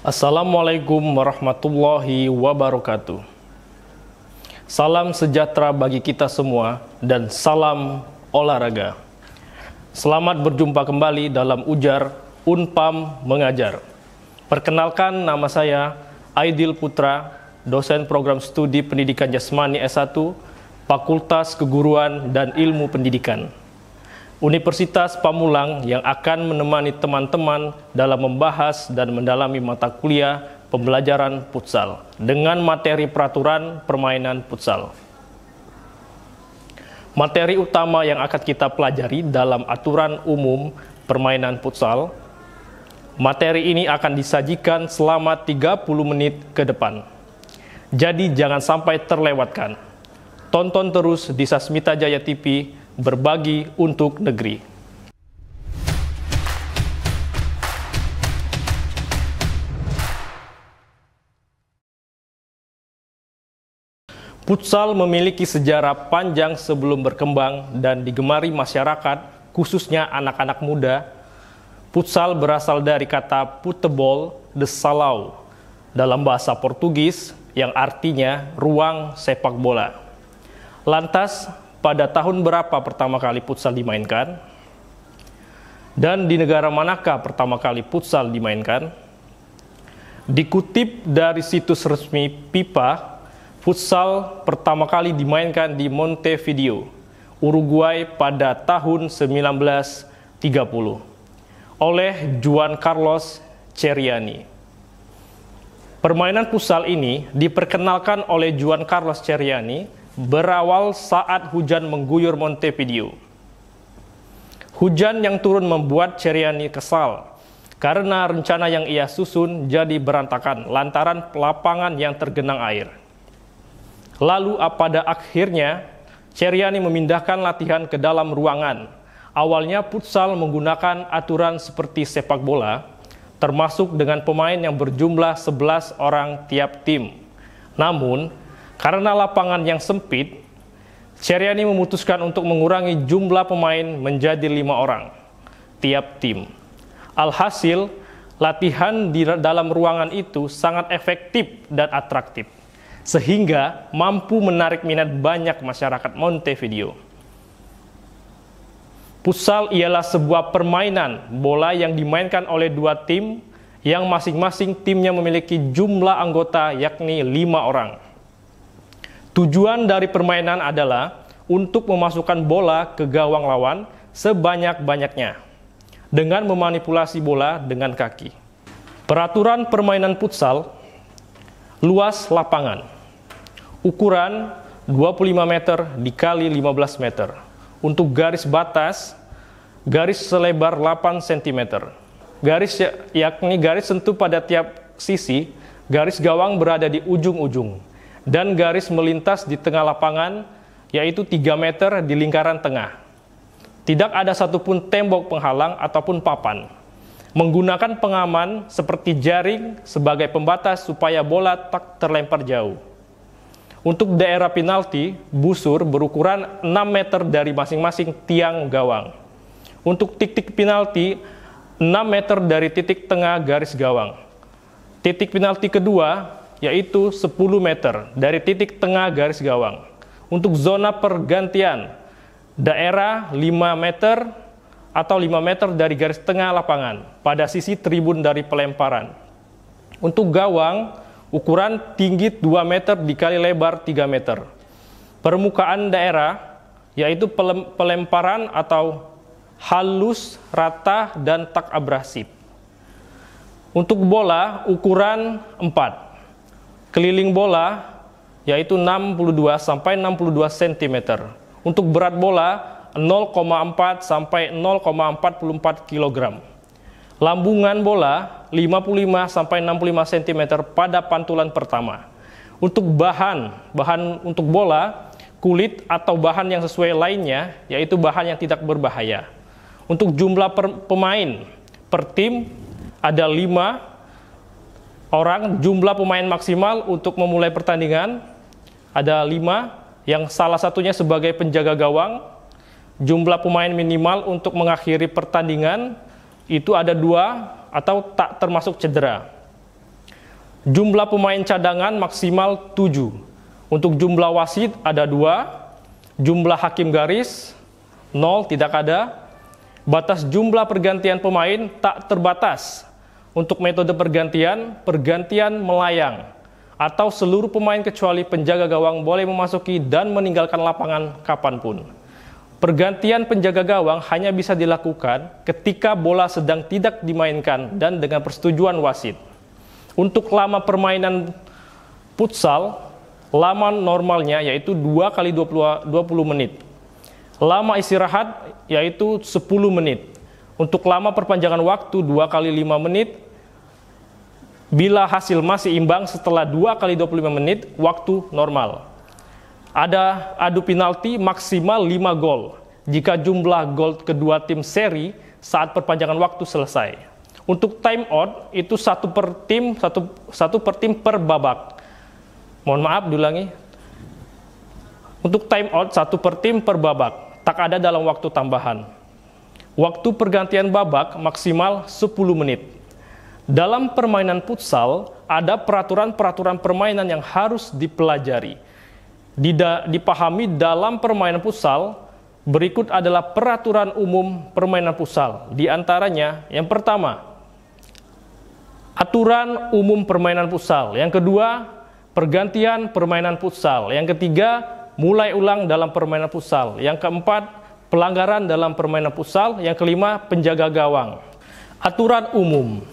Assalamualaikum warahmatullahi wabarakatuh. Salam sejahtera bagi kita semua dan salam olahraga. Selamat berjumpa kembali dalam ujar Unpam Mengajar. Perkenalkan nama saya Aidil Putra, dosen program studi Pendidikan Jasmani S1, Fakultas Keguruan dan Ilmu Pendidikan. Universitas Pamulang yang akan menemani teman-teman dalam membahas dan mendalami mata kuliah pembelajaran futsal dengan materi peraturan permainan futsal. Materi utama yang akan kita pelajari dalam aturan umum permainan futsal Materi ini akan disajikan selama 30 menit ke depan. Jadi jangan sampai terlewatkan. Tonton terus di Sasmita Jaya TV berbagi untuk negeri. Futsal memiliki sejarah panjang sebelum berkembang dan digemari masyarakat, khususnya anak-anak muda. Futsal berasal dari kata putebol de salau dalam bahasa Portugis yang artinya ruang sepak bola. Lantas, pada tahun berapa pertama kali futsal dimainkan? Dan di negara manakah pertama kali futsal dimainkan? Dikutip dari situs resmi PIPA, futsal pertama kali dimainkan di Montevideo, Uruguay pada tahun 1930 oleh Juan Carlos Ceriani. Permainan futsal ini diperkenalkan oleh Juan Carlos Ceriani berawal saat hujan mengguyur Montevideo. Hujan yang turun membuat Ceriani kesal karena rencana yang ia susun jadi berantakan lantaran lapangan yang tergenang air. Lalu pada akhirnya Ceriani memindahkan latihan ke dalam ruangan. Awalnya futsal menggunakan aturan seperti sepak bola, termasuk dengan pemain yang berjumlah 11 orang tiap tim. Namun, karena lapangan yang sempit, Ceriani memutuskan untuk mengurangi jumlah pemain menjadi lima orang tiap tim. Alhasil, latihan di dalam ruangan itu sangat efektif dan atraktif, sehingga mampu menarik minat banyak masyarakat Montevideo. Pusal ialah sebuah permainan bola yang dimainkan oleh dua tim yang masing-masing timnya memiliki jumlah anggota yakni lima orang. Tujuan dari permainan adalah untuk memasukkan bola ke gawang lawan sebanyak-banyaknya dengan memanipulasi bola dengan kaki. Peraturan permainan futsal luas lapangan. Ukuran 25 meter dikali 15 meter. Untuk garis batas garis selebar 8 cm. Garis ya, yakni garis sentuh pada tiap sisi, garis gawang berada di ujung-ujung dan garis melintas di tengah lapangan yaitu 3 meter di lingkaran tengah. Tidak ada satupun tembok penghalang ataupun papan. Menggunakan pengaman seperti jaring sebagai pembatas supaya bola tak terlempar jauh. Untuk daerah penalti, busur berukuran 6 meter dari masing-masing tiang gawang. Untuk titik penalti, 6 meter dari titik tengah garis gawang. Titik penalti kedua yaitu 10 meter dari titik tengah garis gawang. Untuk zona pergantian, daerah 5 meter atau 5 meter dari garis tengah lapangan pada sisi tribun dari pelemparan. Untuk gawang, ukuran tinggi 2 meter dikali lebar 3 meter. Permukaan daerah, yaitu pelemparan atau halus, rata, dan tak abrasif. Untuk bola, ukuran 4 keliling bola yaitu 62 sampai 62 cm. Untuk berat bola 0,4 sampai 0,44 kg. Lambungan bola 55 sampai 65 cm pada pantulan pertama. Untuk bahan, bahan untuk bola kulit atau bahan yang sesuai lainnya yaitu bahan yang tidak berbahaya. Untuk jumlah per, pemain per tim ada 5 orang jumlah pemain maksimal untuk memulai pertandingan ada lima yang salah satunya sebagai penjaga gawang jumlah pemain minimal untuk mengakhiri pertandingan itu ada dua atau tak termasuk cedera jumlah pemain cadangan maksimal tujuh untuk jumlah wasit ada dua jumlah hakim garis nol tidak ada batas jumlah pergantian pemain tak terbatas untuk metode pergantian, pergantian melayang atau seluruh pemain kecuali penjaga gawang boleh memasuki dan meninggalkan lapangan kapanpun. Pergantian penjaga gawang hanya bisa dilakukan ketika bola sedang tidak dimainkan dan dengan persetujuan wasit. Untuk lama permainan futsal, lama normalnya yaitu 2 kali 20, 20 menit. Lama istirahat yaitu 10 menit. Untuk lama perpanjangan waktu 2 kali 5 menit. Bila hasil masih imbang setelah 2 kali 25 menit, waktu normal. Ada adu penalti maksimal 5 gol jika jumlah gol kedua tim seri saat perpanjangan waktu selesai. Untuk time out itu satu per tim satu satu per tim per babak. Mohon maaf diulangi. Untuk time out satu per tim per babak, tak ada dalam waktu tambahan. Waktu pergantian babak maksimal 10 menit. Dalam permainan futsal, ada peraturan-peraturan permainan yang harus dipelajari. Dida dipahami dalam permainan futsal, berikut adalah peraturan umum permainan futsal. Di antaranya, yang pertama, aturan umum permainan futsal. Yang kedua, pergantian permainan futsal. Yang ketiga, mulai ulang dalam permainan futsal. Yang keempat, pelanggaran dalam permainan futsal, yang kelima penjaga gawang. Aturan umum.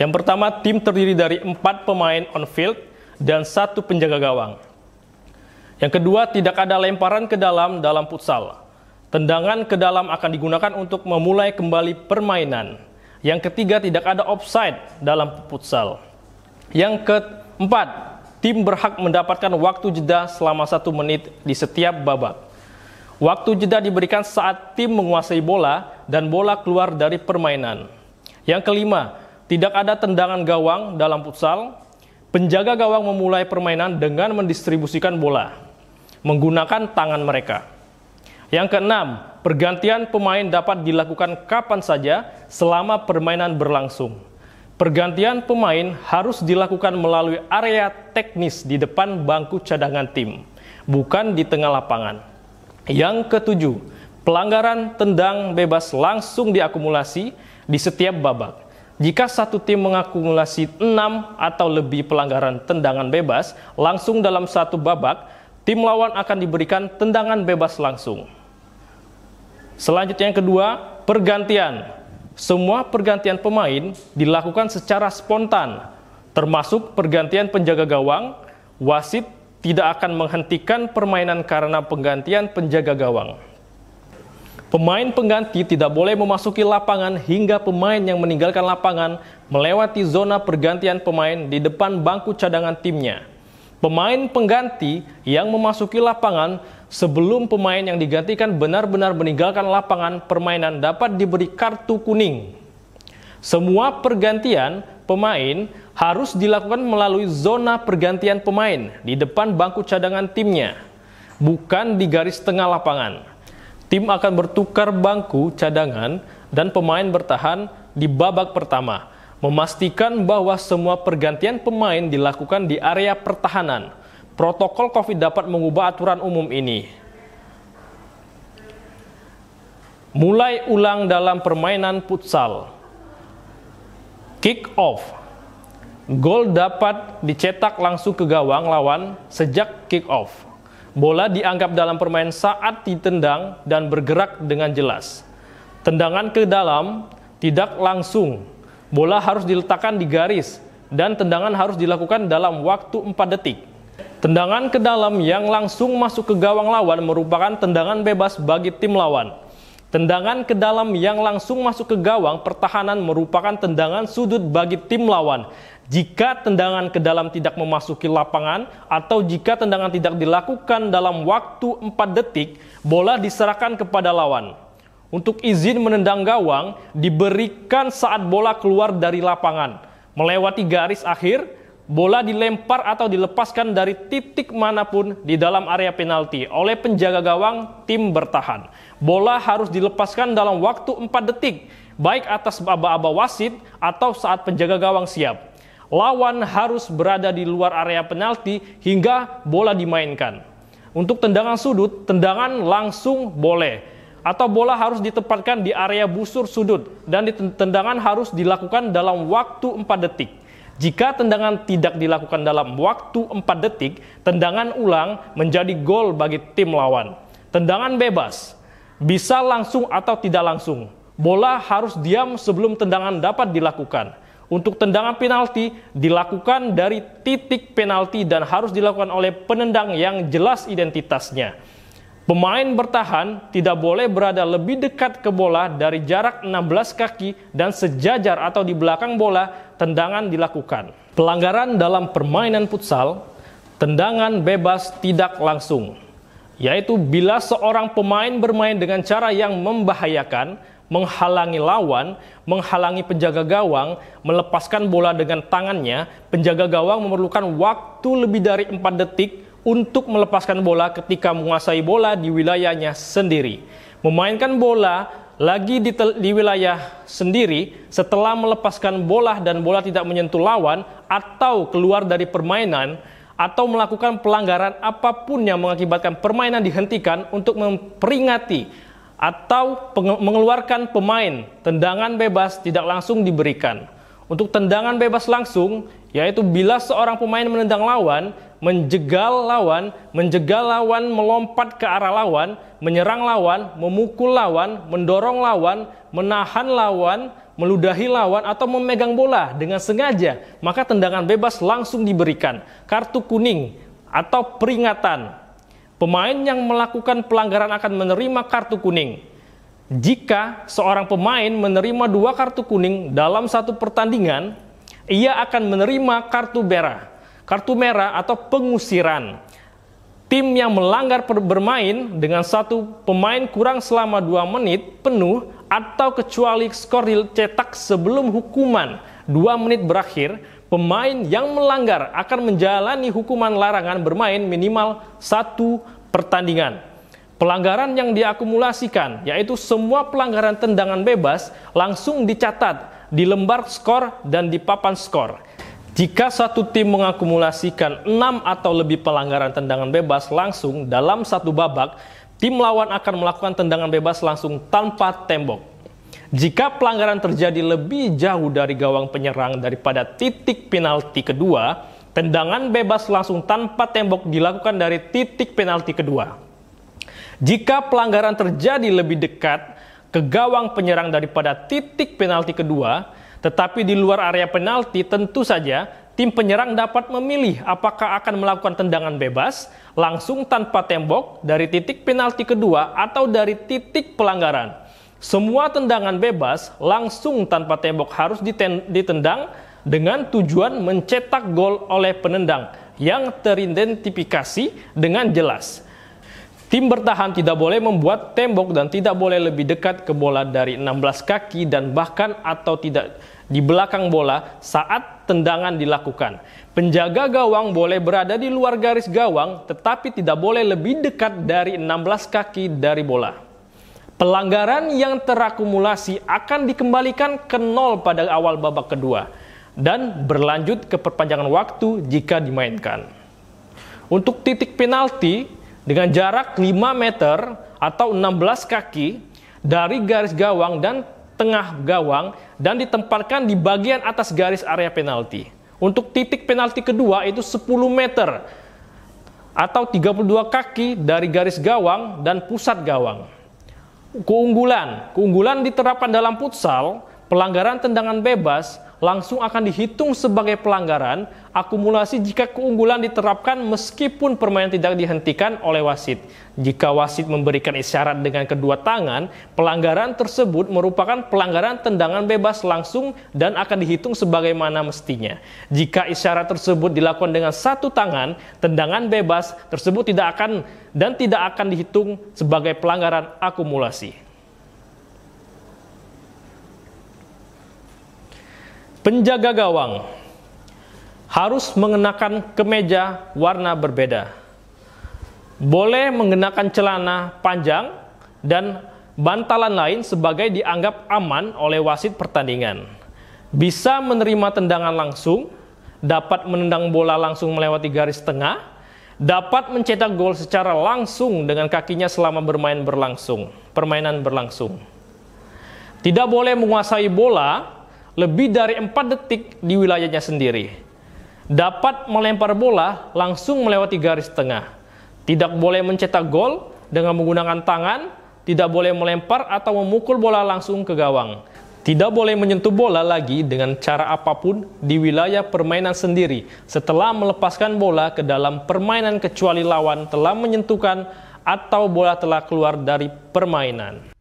Yang pertama, tim terdiri dari empat pemain on field dan satu penjaga gawang. Yang kedua, tidak ada lemparan ke dalam dalam futsal. Tendangan ke dalam akan digunakan untuk memulai kembali permainan. Yang ketiga, tidak ada offside dalam futsal. Yang keempat, tim berhak mendapatkan waktu jeda selama satu menit di setiap babak. Waktu jeda diberikan saat tim menguasai bola dan bola keluar dari permainan. Yang kelima, tidak ada tendangan gawang dalam futsal. Penjaga gawang memulai permainan dengan mendistribusikan bola menggunakan tangan mereka. Yang keenam, pergantian pemain dapat dilakukan kapan saja selama permainan berlangsung. Pergantian pemain harus dilakukan melalui area teknis di depan bangku cadangan tim, bukan di tengah lapangan. Yang ketujuh, pelanggaran tendang bebas langsung diakumulasi di setiap babak. Jika satu tim mengakumulasi enam atau lebih pelanggaran tendangan bebas langsung dalam satu babak, tim lawan akan diberikan tendangan bebas langsung. Selanjutnya yang kedua, pergantian. Semua pergantian pemain dilakukan secara spontan, termasuk pergantian penjaga gawang, wasit, tidak akan menghentikan permainan karena penggantian penjaga gawang. Pemain pengganti tidak boleh memasuki lapangan hingga pemain yang meninggalkan lapangan melewati zona pergantian pemain di depan bangku cadangan timnya. Pemain pengganti yang memasuki lapangan sebelum pemain yang digantikan benar-benar meninggalkan lapangan permainan dapat diberi kartu kuning. Semua pergantian pemain harus dilakukan melalui zona pergantian pemain di depan bangku cadangan timnya, bukan di garis tengah lapangan. Tim akan bertukar bangku cadangan dan pemain bertahan di babak pertama, memastikan bahwa semua pergantian pemain dilakukan di area pertahanan. Protokol COVID dapat mengubah aturan umum ini. Mulai ulang dalam permainan futsal. Kick off. Gol dapat dicetak langsung ke gawang lawan sejak kick off. Bola dianggap dalam permain saat ditendang dan bergerak dengan jelas. Tendangan ke dalam tidak langsung. Bola harus diletakkan di garis dan tendangan harus dilakukan dalam waktu 4 detik. Tendangan ke dalam yang langsung masuk ke gawang lawan merupakan tendangan bebas bagi tim lawan. Tendangan ke dalam yang langsung masuk ke gawang pertahanan merupakan tendangan sudut bagi tim lawan. Jika tendangan ke dalam tidak memasuki lapangan atau jika tendangan tidak dilakukan dalam waktu 4 detik, bola diserahkan kepada lawan. Untuk izin menendang gawang diberikan saat bola keluar dari lapangan, melewati garis akhir bola dilempar atau dilepaskan dari titik manapun di dalam area penalti oleh penjaga gawang tim bertahan. Bola harus dilepaskan dalam waktu 4 detik, baik atas aba-aba wasit atau saat penjaga gawang siap. Lawan harus berada di luar area penalti hingga bola dimainkan. Untuk tendangan sudut, tendangan langsung boleh. Atau bola harus ditempatkan di area busur sudut dan tendangan harus dilakukan dalam waktu 4 detik. Jika tendangan tidak dilakukan dalam waktu 4 detik, tendangan ulang menjadi gol bagi tim lawan. Tendangan bebas bisa langsung atau tidak langsung. Bola harus diam sebelum tendangan dapat dilakukan. Untuk tendangan penalti dilakukan dari titik penalti dan harus dilakukan oleh penendang yang jelas identitasnya. Pemain bertahan tidak boleh berada lebih dekat ke bola dari jarak 16 kaki dan sejajar atau di belakang bola tendangan dilakukan. Pelanggaran dalam permainan futsal, tendangan bebas tidak langsung, yaitu bila seorang pemain bermain dengan cara yang membahayakan, menghalangi lawan, menghalangi penjaga gawang, melepaskan bola dengan tangannya, penjaga gawang memerlukan waktu lebih dari 4 detik untuk melepaskan bola ketika menguasai bola di wilayahnya sendiri. Memainkan bola lagi di, di wilayah sendiri setelah melepaskan bola dan bola tidak menyentuh lawan atau keluar dari permainan atau melakukan pelanggaran apapun yang mengakibatkan permainan dihentikan untuk memperingati atau mengeluarkan pemain tendangan bebas tidak langsung diberikan. Untuk tendangan bebas langsung, yaitu bila seorang pemain menendang lawan, menjegal lawan, menjegal lawan melompat ke arah lawan, menyerang lawan, memukul lawan, mendorong lawan, menahan lawan, meludahi lawan atau memegang bola dengan sengaja, maka tendangan bebas langsung diberikan. Kartu kuning atau peringatan. Pemain yang melakukan pelanggaran akan menerima kartu kuning. Jika seorang pemain menerima dua kartu kuning dalam satu pertandingan, ia akan menerima kartu merah kartu merah atau pengusiran. Tim yang melanggar bermain dengan satu pemain kurang selama 2 menit penuh atau kecuali skor dicetak sebelum hukuman 2 menit berakhir, pemain yang melanggar akan menjalani hukuman larangan bermain minimal satu pertandingan. Pelanggaran yang diakumulasikan yaitu semua pelanggaran tendangan bebas langsung dicatat di lembar skor dan di papan skor. Jika satu tim mengakumulasikan enam atau lebih pelanggaran tendangan bebas langsung dalam satu babak, tim lawan akan melakukan tendangan bebas langsung tanpa tembok. Jika pelanggaran terjadi lebih jauh dari gawang penyerang daripada titik penalti kedua, tendangan bebas langsung tanpa tembok dilakukan dari titik penalti kedua. Jika pelanggaran terjadi lebih dekat ke gawang penyerang daripada titik penalti kedua, tetapi di luar area penalti tentu saja tim penyerang dapat memilih apakah akan melakukan tendangan bebas langsung tanpa tembok dari titik penalti kedua atau dari titik pelanggaran. Semua tendangan bebas langsung tanpa tembok harus ditendang dengan tujuan mencetak gol oleh penendang yang teridentifikasi dengan jelas. Tim bertahan tidak boleh membuat tembok dan tidak boleh lebih dekat ke bola dari 16 kaki dan bahkan atau tidak di belakang bola saat tendangan dilakukan. Penjaga gawang boleh berada di luar garis gawang tetapi tidak boleh lebih dekat dari 16 kaki dari bola. Pelanggaran yang terakumulasi akan dikembalikan ke nol pada awal babak kedua dan berlanjut ke perpanjangan waktu jika dimainkan. Untuk titik penalti dengan jarak 5 meter atau 16 kaki dari garis gawang dan tengah gawang dan ditempatkan di bagian atas garis area penalti. Untuk titik penalti kedua itu 10 meter atau 32 kaki dari garis gawang dan pusat gawang. Keunggulan, keunggulan diterapkan dalam futsal, pelanggaran tendangan bebas langsung akan dihitung sebagai pelanggaran akumulasi jika keunggulan diterapkan meskipun permainan tidak dihentikan oleh wasit. Jika wasit memberikan isyarat dengan kedua tangan, pelanggaran tersebut merupakan pelanggaran tendangan bebas langsung dan akan dihitung sebagaimana mestinya. Jika isyarat tersebut dilakukan dengan satu tangan, tendangan bebas tersebut tidak akan dan tidak akan dihitung sebagai pelanggaran akumulasi. Penjaga gawang harus mengenakan kemeja warna berbeda. Boleh mengenakan celana panjang dan bantalan lain sebagai dianggap aman oleh wasit pertandingan. Bisa menerima tendangan langsung, dapat menendang bola langsung melewati garis tengah, dapat mencetak gol secara langsung dengan kakinya selama bermain berlangsung, permainan berlangsung. Tidak boleh menguasai bola lebih dari empat detik di wilayahnya sendiri. Dapat melempar bola langsung melewati garis tengah. Tidak boleh mencetak gol dengan menggunakan tangan, tidak boleh melempar atau memukul bola langsung ke gawang. Tidak boleh menyentuh bola lagi dengan cara apapun di wilayah permainan sendiri setelah melepaskan bola ke dalam permainan kecuali lawan telah menyentuhkan atau bola telah keluar dari permainan.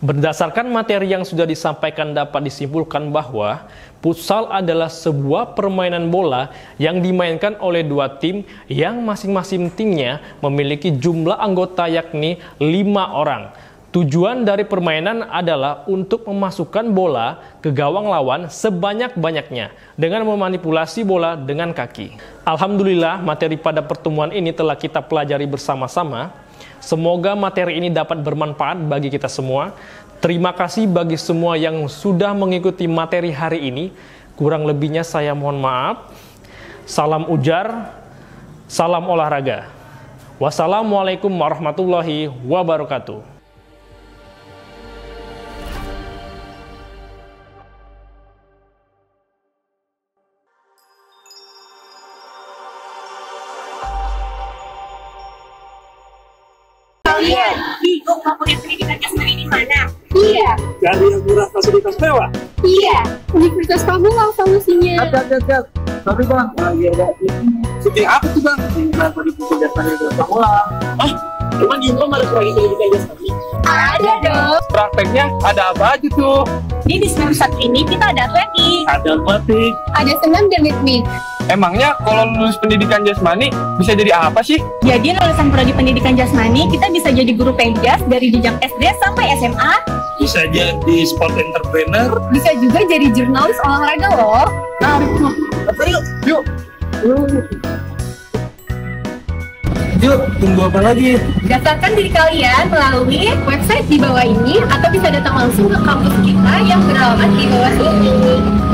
Berdasarkan materi yang sudah disampaikan dapat disimpulkan bahwa futsal adalah sebuah permainan bola yang dimainkan oleh dua tim yang masing-masing timnya memiliki jumlah anggota yakni lima orang. Tujuan dari permainan adalah untuk memasukkan bola ke gawang lawan sebanyak-banyaknya dengan memanipulasi bola dengan kaki. Alhamdulillah materi pada pertemuan ini telah kita pelajari bersama-sama. Semoga materi ini dapat bermanfaat bagi kita semua. Terima kasih bagi semua yang sudah mengikuti materi hari ini. Kurang lebihnya saya mohon maaf. Salam ujar, salam olahraga. Wassalamualaikum warahmatullahi wabarakatuh. itu mau kuliah pendidikannya sendiri di mana? Iya. Dari yang murah fasilitas mewah? Iya. Universitas kamu lah solusinya. Ada, ada, ada. Tapi bang, lagi ah, ada ini. Iya. Seperti apa tuh bang? Yang berapa ah, di pendidikan Universitas Pamulang? Ah, cuma di Unpam ada lagi pendidikan jasa Ada dong. Prakteknya ada apa aja tuh? Jadi di semester ini kita ada atletik, ada atletik, ada senam dan ritmik. Emangnya kalau lulus pendidikan jasmani bisa jadi apa sih? Jadi lulusan prodi pendidikan jasmani kita bisa jadi guru penjas dari jenjang SD sampai SMA. Bisa jadi sport entrepreneur. Bisa juga jadi jurnalis olahraga loh. Nah, yuk, yuk. Yuk. Yuk, tunggu apa lagi? Daftarkan diri kalian melalui website di bawah ini atau bisa datang langsung ke kampus kita yang beralamat di bawah ini.